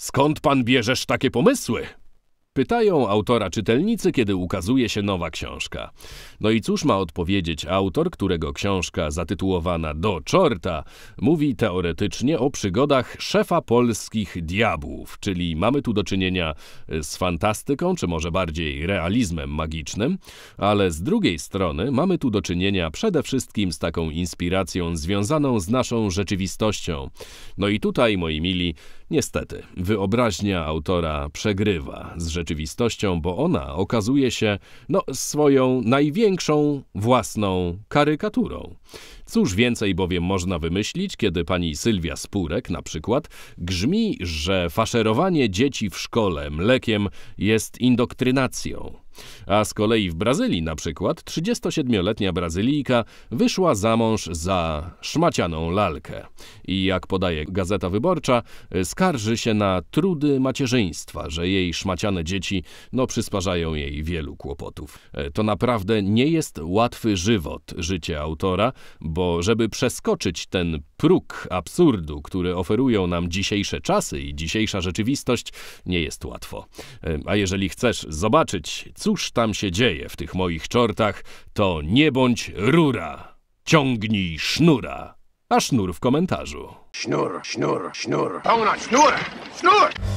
Skąd pan bierzesz takie pomysły? Pytają autora czytelnicy, kiedy ukazuje się nowa książka. No i cóż ma odpowiedzieć autor, którego książka zatytułowana Do czorta mówi teoretycznie o przygodach szefa polskich diabłów, czyli mamy tu do czynienia e, z fantastyką, czy może bardziej realizmem magicznym, ale z drugiej strony mamy tu do czynienia przede wszystkim z taką inspiracją związaną z naszą rzeczywistością. No i tutaj, moi mili, niestety, wyobraźnia autora przegrywa z rzeczywistością rzeczywistością, bo ona okazuje się no, swoją największą własną karykaturą. Cóż więcej bowiem można wymyślić, kiedy pani Sylwia Spurek na przykład grzmi, że faszerowanie dzieci w szkole mlekiem jest indoktrynacją. A z kolei w Brazylii na przykład 37-letnia Brazylijka wyszła za mąż za szmacianą lalkę. I jak podaje Gazeta Wyborcza, skarży się na trudy macierzyństwa, że jej szmaciane dzieci no, przysparzają jej wielu kłopotów. E, to naprawdę nie jest łatwy żywot, życie autora, bo żeby przeskoczyć ten próg absurdu, który oferują nam dzisiejsze czasy i dzisiejsza rzeczywistość, nie jest łatwo. E, a jeżeli chcesz zobaczyć, cóż tam się dzieje w tych moich czortach, to nie bądź rura, ciągnij sznura, a sznur w komentarzu. Sznur, sznur, sznur, pełna sznur, sznur!